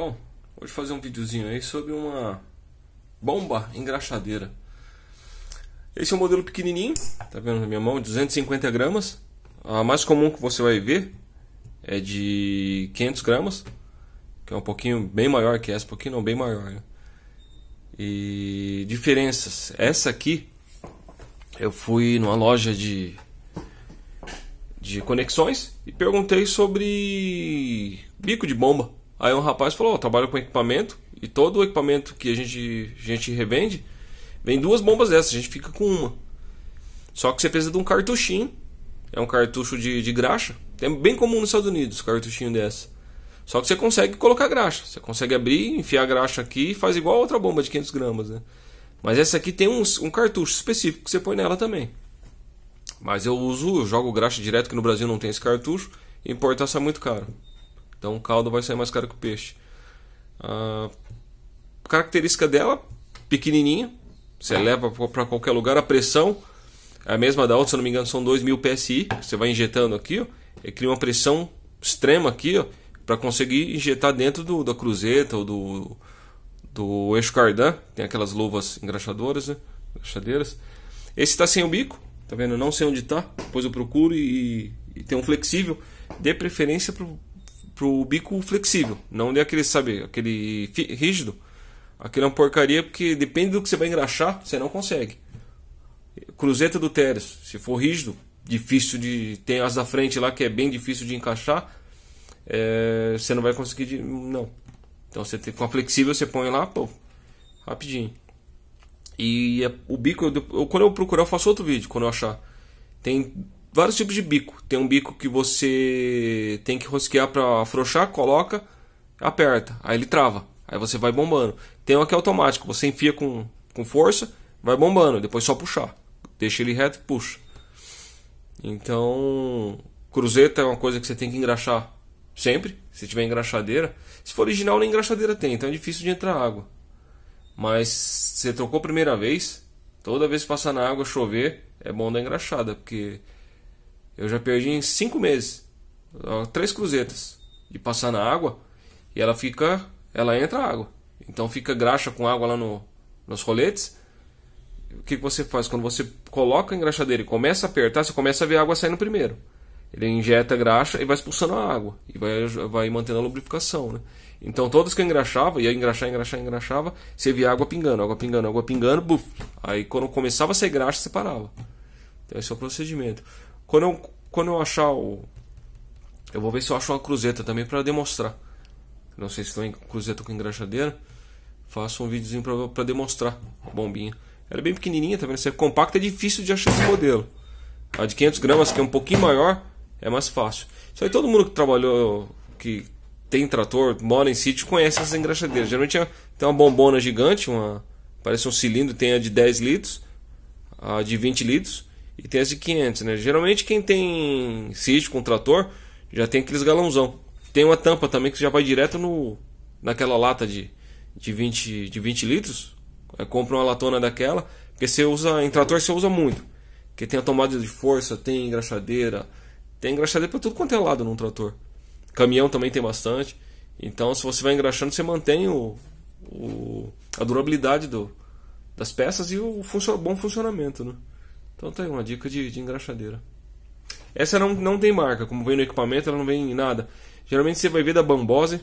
Bom, hoje fazer um videozinho aí sobre uma bomba engraxadeira. Esse é um modelo pequenininho, tá vendo na minha mão, 250 gramas. A mais comum que você vai ver é de 500 gramas, que é um pouquinho bem maior que essa, um pouquinho não, bem maior. Né? E diferenças, essa aqui eu fui numa loja de de conexões e perguntei sobre bico de bomba. Aí um rapaz falou: oh, trabalho com equipamento e todo o equipamento que a gente, a gente revende vem duas bombas dessas, a gente fica com uma. Só que você precisa de um cartuchinho, é um cartucho de, de graxa, é bem comum nos Estados Unidos, cartuchinho dessa. Só que você consegue colocar graxa, você consegue abrir, enfiar a graxa aqui e faz igual a outra bomba de 500 gramas, né? Mas essa aqui tem um, um cartucho específico que você põe nela também. Mas eu uso, eu jogo graxa direto, que no Brasil não tem esse cartucho, e importar é muito caro. Então o caldo vai sair mais caro que o peixe. A ah, característica dela, pequenininha, você leva para qualquer lugar. A pressão é a mesma da outra, se não me engano, são 2000 psi. Você vai injetando aqui, ó, e cria uma pressão extrema aqui, para conseguir injetar dentro do, da cruzeta ou do, do eixo cardan. Tem aquelas luvas engraxadoras, né? Engraxadeiras. Esse está sem o bico, tá vendo? não sei onde está. Depois eu procuro e, e tem um flexível. Dê preferência pro bico flexível, não de aquele, sabe, aquele rígido. Aquilo é uma porcaria porque depende do que você vai engraxar, você não consegue. Cruzeta do Teres, se for rígido, difícil de. Tem as da frente lá que é bem difícil de encaixar, é, você não vai conseguir. De, não. Então você tem, com a flexível você põe lá, pô, rapidinho. E é, o bico, eu, eu, quando eu procurar, eu faço outro vídeo, quando eu achar. Tem vários tipos de bico. Tem um bico que você tem que rosquear para afrouxar, coloca, aperta, aí ele trava. Aí você vai bombando. Tem um aqui automático, você enfia com, com força, vai bombando, depois só puxar. Deixa ele reto e puxa. Então, cruzeta é uma coisa que você tem que engraxar sempre, se tiver engraxadeira. Se for original, nem engraxadeira tem, então é difícil de entrar água. Mas se você trocou a primeira vez, toda vez que passar na água chover, é bom dar engraxada, porque eu já perdi em cinco meses. Três cruzetas de passar na água e ela fica. Ela entra água. Então fica graxa com água lá no, nos roletes. O que, que você faz? Quando você coloca a engraxadeira e começa a apertar, você começa a ver a água saindo primeiro. Ele injeta graxa e vai expulsando a água. E vai, vai mantendo a lubrificação. Né? Então todos que eu engraxava, ia engraxar, engraxar, engraxava, você via água pingando, água pingando, água pingando, buf. Aí quando começava a ser graxa, você parava. Então esse é o procedimento. Quando eu, quando eu achar o. Eu vou ver se eu acho uma cruzeta também para demonstrar. Não sei se estão em cruzeta com engraxadeira. Faço um videozinho para demonstrar a bombinha. Ela é bem pequenininha, tá vendo? Se é compacta, é difícil de achar esse modelo. A de 500 gramas, que é um pouquinho maior, é mais fácil. Isso aí todo mundo que trabalhou, que tem trator, mora em sítio, conhece essas engraxadeiras. Geralmente é, tem uma bombona gigante, uma parece um cilindro, tem a de 10 litros, a de 20 litros e tem as de 500, né? Geralmente quem tem sítio com trator já tem aqueles galãozão. Tem uma tampa também que já vai direto no naquela lata de, de, 20, de 20 litros. É, compra uma latona daquela, porque você usa em trator você usa muito. Que tem a tomada de força, tem engraxadeira, tem engraxadeira para tudo quanto é lado num trator. Caminhão também tem bastante. Então, se você vai engraxando, você mantém o, o a durabilidade do, das peças e o funcio, bom funcionamento, né? Então tá aí uma dica de, de engraxadeira. Essa não, não tem marca, como vem no equipamento, ela não vem em nada. Geralmente você vai ver da Bambose.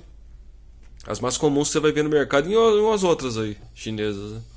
As mais comuns você vai ver no mercado e umas outras aí, chinesas, né?